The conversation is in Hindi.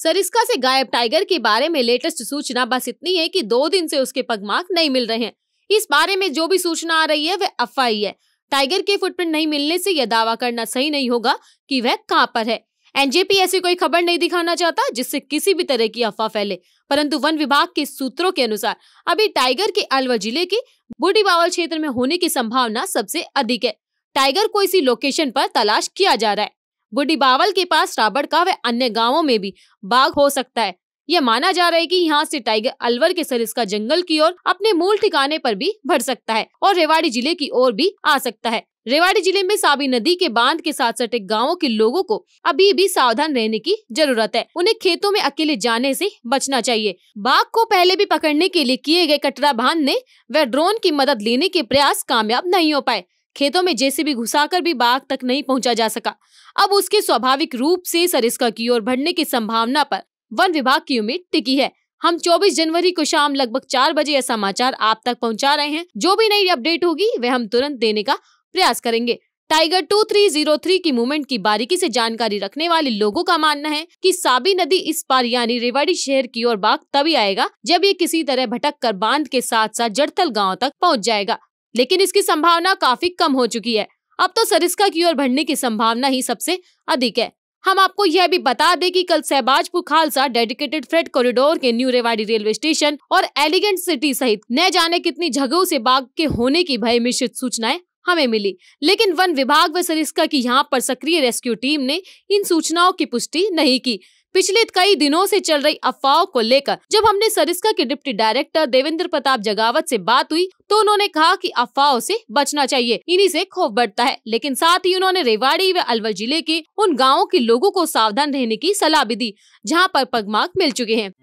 सरिस्का से गायब टाइगर के बारे में लेटेस्ट सूचना बस इतनी है कि दो दिन से उसके पगमार्क नहीं मिल रहे हैं इस बारे में जो भी सूचना आ रही है वह अफवाही है टाइगर के फुटप्रिंट नहीं मिलने से यह दावा करना सही नहीं होगा कि वह कहाँ पर है एनजेपी ऐसी कोई खबर नहीं दिखाना चाहता जिससे किसी भी तरह की अफवाह फैले परंतु वन विभाग के सूत्रों के अनुसार अभी टाइगर के अलवर जिले के बूढ़ी बावल क्षेत्र में होने की संभावना सबसे अधिक है टाइगर को इसी लोकेशन पर तलाश किया जा रहा है बुढ़ी बावल के पास राबड़ का व अन्य गांवों में भी बाघ हो सकता है यह माना जा रहा है कि यहाँ से टाइगर अलवर के सरिस्का जंगल की ओर अपने मूल ठिकाने पर भी भर सकता है और रेवाड़ी जिले की ओर भी आ सकता है रेवाड़ी जिले में साबी नदी के बांध के साथ सटे गांवों के लोगों को अभी भी सावधान रहने की जरूरत है उन्हें खेतों में अकेले जाने से बचना चाहिए बाघ को पहले भी पकड़ने के लिए किए गए कटरा बांध ने वह ड्रोन की मदद लेने के प्रयास कामयाब नहीं हो पाए खेतों में जेसीबी घुसाकर भी बाघ तक नहीं पहुंचा जा सका अब उसके स्वाभाविक रूप से सरिस्का की ओर बढ़ने की संभावना पर वन विभाग की उम्मीद टिकी है हम 24 जनवरी को शाम लगभग चार बजे यह समाचार आप तक पहुंचा रहे हैं जो भी नई अपडेट होगी वह हम तुरंत देने का प्रयास करेंगे टाइगर 2303 की मूवमेंट की बारीकी से जानकारी रखने वाले लोगों का मानना है कि साबी नदी इस पार यानी रेवाड़ी शहर की ओर बाघ तभी आएगा जब ये किसी तरह भटक कर बांध के साथ साथ जड़तल गांव तक पहुंच जाएगा लेकिन इसकी संभावना काफी कम हो चुकी है अब तो सरिस्का की ओर बढ़ने की संभावना ही सबसे अधिक है हम आपको यह भी बता दें कि कल Shahbajpur Khalsa dedicated freight corridor के न्यू रेवाड़ी रेलवे स्टेशन और एलिगेंट सिटी सहित न जाने कितनी जगहों से बाग के होने की भय मिश्रित सूचनाएं हमें मिली लेकिन वन विभाग व सरिस्का की यहाँ पर सक्रिय रेस्क्यू टीम ने इन सूचनाओं की पुष्टि नहीं की पिछले कई दिनों से चल रही अफवाहों को लेकर जब हमने सरिस्का के डिप्टी डायरेक्टर देवेंद्र प्रताप जगावत से बात हुई तो उन्होंने कहा कि अफवाहों से बचना चाहिए इन्हीं से खौफ बढ़ता है लेकिन साथ ही उन्होंने रेवाड़ी व अलवर जिले के उन गाँव के लोगों को सावधान रहने की सलाह भी दी जहाँ पर पगमार्क मिल चुके हैं